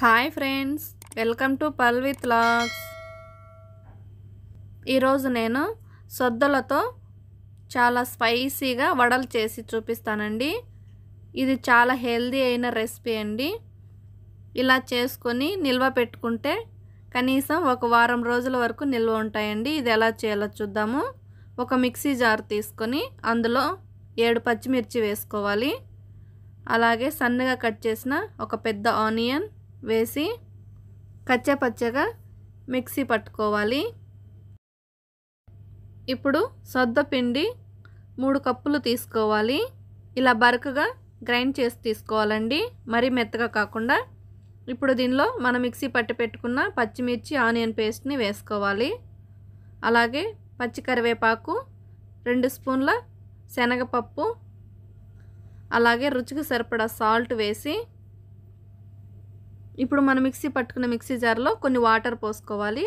hi friends welcome to పల్విత్ లాగ్స్ ఈరోజు నేను సొద్దలతో చాలా స్పైసీగా వడలు చేసి చూపిస్తానండి ఇది చాలా హెల్దీ అయిన రెసిపీ అండి ఇలా చేసుకొని నిల్వ పెట్టుకుంటే కనీసం ఒక వారం రోజుల వరకు నిల్వ ఉంటాయండి ఇది ఎలా చేయాలో చూద్దాము ఒక మిక్సీ జార్ తీసుకొని అందులో ఏడు పచ్చిమిర్చి వేసుకోవాలి అలాగే సన్నగా కట్ చేసిన ఒక పెద్ద ఆనియన్ వేసి కచ్చపచ్చగా మిక్సీ పట్టుకోవాలి ఇప్పుడు పిండి మూడు కప్పులు తీసుకోవాలి ఇలా బరకగా గ్రైండ్ చేసి తీసుకోవాలండి మరీ మెత్తగా కాకుండా ఇప్పుడు దీనిలో మనం మిక్సీ పట్టి పెట్టుకున్న పచ్చిమిర్చి ఆనియన్ పేస్ట్ని వేసుకోవాలి అలాగే పచ్చి కరివేపాకు రెండు స్పూన్ల శనగపప్పు అలాగే రుచికి సరిపడా సాల్ట్ వేసి ఇప్పుడు మనం మిక్సీ పట్టుకున్న మిక్సీ జార్లో కొన్ని వాటర్ పోసుకోవాలి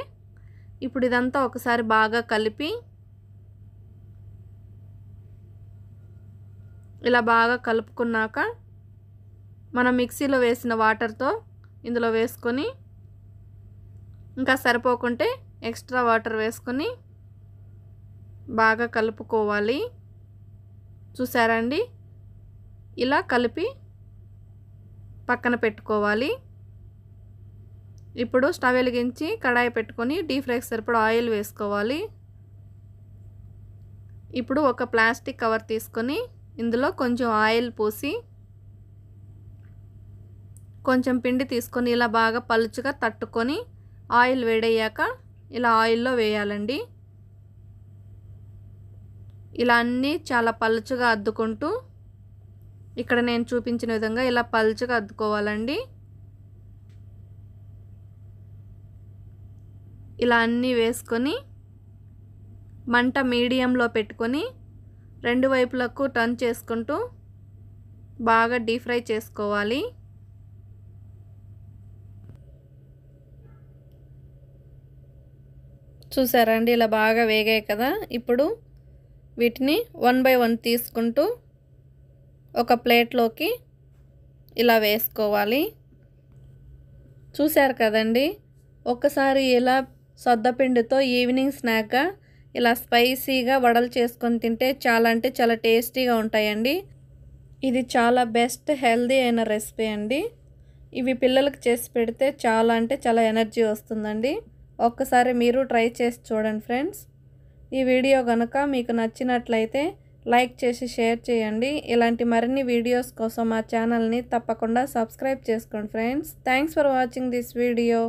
ఇప్పుడు ఇదంతా ఒకసారి బాగా కలిపి ఇలా బాగా కలుపుకున్నాక మనం మిక్సీలో వేసిన వాటర్తో ఇందులో వేసుకొని ఇంకా సరిపోకుంటే ఎక్స్ట్రా వాటర్ వేసుకొని బాగా కలుపుకోవాలి చూసారండి ఇలా కలిపి పక్కన పెట్టుకోవాలి ఇప్పుడు స్టవ్ వెలిగించి కడాయి పెట్టుకొని డీప్ ఫ్రై సరిపడా ఆయిల్ వేసుకోవాలి ఇప్పుడు ఒక ప్లాస్టిక్ కవర్ తీసుకొని ఇందులో కొంచెం ఆయిల్ పోసి కొంచెం పిండి తీసుకొని ఇలా బాగా పలుచుగా తట్టుకొని ఆయిల్ వేడయ్యాక ఇలా ఆయిల్లో వేయాలండి ఇలా అన్నీ చాలా పలుచుగా అద్దుకుంటూ ఇక్కడ నేను చూపించిన విధంగా ఇలా పలుచుగా అద్దుకోవాలండి ఇలా అన్నీ వేసుకొని మంట మీడియంలో పెట్టుకొని రెండు వైపులకు టర్న్ చేసుకుంటూ బాగా డీప్ ఫ్రై చేసుకోవాలి చూసారండి ఇలా బాగా వేగాయి కదా ఇప్పుడు వీటిని వన్ బై వన్ తీసుకుంటూ ఒక ప్లేట్లోకి ఇలా వేసుకోవాలి చూశారు కదండి ఒకసారి ఇలా సొద్దపిండితో ఈవినింగ్ స్నాక్ ఇలా స్పైసీగా వడలు చేసుకొని తింటే చాలా అంటే చాలా టేస్టీగా ఉంటాయండి ఇది చాలా బెస్ట్ హెల్దీ అయిన రెసిపీ అండి ఇవి పిల్లలకు చేసి పెడితే చాలా అంటే చాలా ఎనర్జీ వస్తుందండి ఒక్కసారి మీరు ట్రై చేసి చూడండి ఫ్రెండ్స్ ఈ వీడియో కనుక మీకు నచ్చినట్లయితే లైక్ చేసి షేర్ చేయండి ఇలాంటి మరిన్ని వీడియోస్ కోసం మా ఛానల్ని తప్పకుండా సబ్స్క్రైబ్ చేసుకోండి friends thanks for watching this video